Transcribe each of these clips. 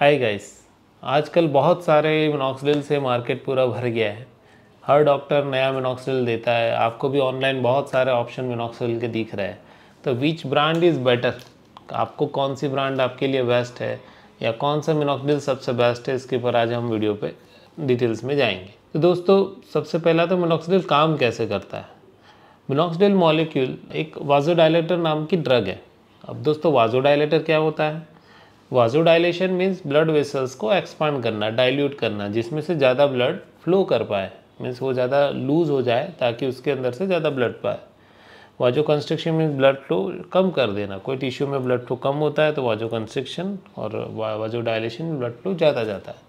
hi guys आजकल बहुत सारे मिनॉक्सिडिल से मार्केट पूरा भर गया है हर डॉक्टर नया मिनॉक्सिडिल देता है आपको भी ऑनलाइन बहुत सारे ऑप्शन मिनॉक्सिडिल के दिख रहे हैं तो विच ब्रांड इज़ बेटर आपको कौन सी ब्रांड आपके लिए बेस्ट है या कौन सा मिनॉक्सिडिल सबसे बेस्ट है इसके ऊपर आज हम वीडियो पर डिटेल्स में जाएंगे तो दोस्तों सबसे पहला तो मिनॉक्सिडिल काम कैसे करता है मिनॉक्सिडिल मॉलिक्यूल एक वाजोडाइलेटर नाम की ड्रग है अब दोस्तों वाजोडाइलेटर क्या होता है vasodilation means blood vessels को एक्सपांड करना डाइल्यूट करना जिसमें से ज़्यादा ब्लड फ्लो कर पाए मीन्स वो ज़्यादा लूज़ हो जाए ताकि उसके अंदर से ज़्यादा ब्लड पाए vasoconstriction means blood flow कम कर देना कोई टिश्यू में ब्लड फ्लो कम होता है तो वाजो कंस्ट्रिक्शन और वाजो डायलेशन में ब्लड फ्लो ज़्यादा जाता है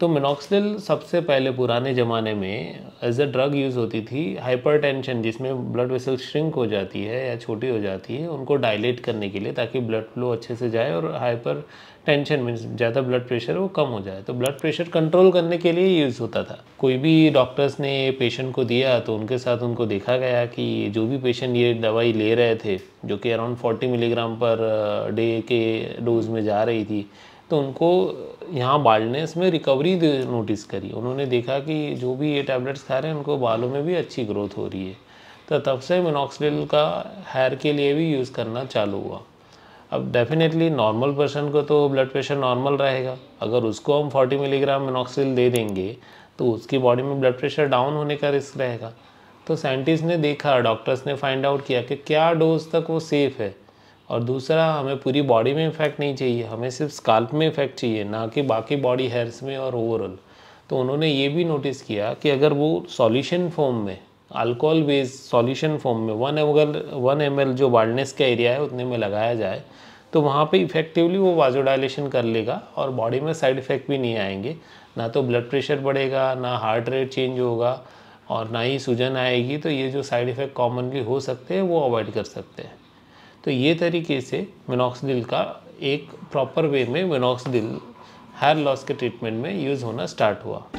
तो मिनोक्सिल सबसे पहले पुराने ज़माने में एज अ ड्रग यूज़ होती थी हाइपरटेंशन जिसमें ब्लड वेसल श्रिंक हो जाती है या छोटी हो जाती है उनको डायलेट करने के लिए ताकि ब्लड फ्लो अच्छे से जाए और हाइपर टेंशन मीन्स ज़्यादा ब्लड प्रेशर वो कम हो जाए तो ब्लड प्रेशर कंट्रोल करने के लिए यूज़ होता था कोई भी डॉक्टर्स ने पेशेंट को दिया तो उनके साथ उनको देखा गया कि जो भी पेशेंट ये दवाई ले रहे थे जो कि अराउंड 40 मिलीग्राम पर डे के डोज में जा रही थी तो उनको यहाँ बाल्डनेस में रिकवरी नोटिस करी उन्होंने देखा कि जो भी ये टैबलेट्स खा रहे हैं उनको बालों में भी अच्छी ग्रोथ हो रही है तो तब से मिनोक्सिडिल का हेयर के लिए भी यूज़ करना चालू हुआ अब डेफिनेटली नॉर्मल पर्सन को तो ब्लड प्रेशर नॉर्मल रहेगा अगर उसको हम 40 मिलीग्राम मिनोक्सिल दे देंगे तो उसकी बॉडी में ब्लड प्रेशर डाउन होने का रिस्क रहेगा तो साइंटिस्ट ने देखा डॉक्टर्स ने फाइंड आउट किया कि क्या डोज तक वो सेफ़ है और दूसरा हमें पूरी बॉडी में इफेक्ट नहीं चाहिए हमें सिर्फ स्काल्प में इफेक्ट चाहिए ना कि बाकी बॉडी हेयर्स में और ओवरऑल तो उन्होंने ये भी नोटिस किया कि अगर वो सॉल्यूशन फॉर्म में अल्कोहल बेस्ड सॉल्यूशन फॉर्म में वन एमगल वन एम जो वार्डनेस का एरिया है उतने में लगाया जाए तो वहाँ पे इफेक्टिवली वो वाजोडाइलेशन कर लेगा और बॉडी में साइड इफ़ेक्ट भी नहीं आएंगे ना तो ब्लड प्रेशर बढ़ेगा ना हार्ट रेट चेंज होगा और ना ही सूजन आएगी तो ये जो साइड इफ़ेक्ट कॉमनली हो सकते हैं वो अवॉइड कर सकते हैं तो ये तरीके से मिनोक्सडिल का एक प्रॉपर वे में मिनोक्सडिल हेयर लॉस के ट्रीटमेंट में यूज़ होना स्टार्ट हुआ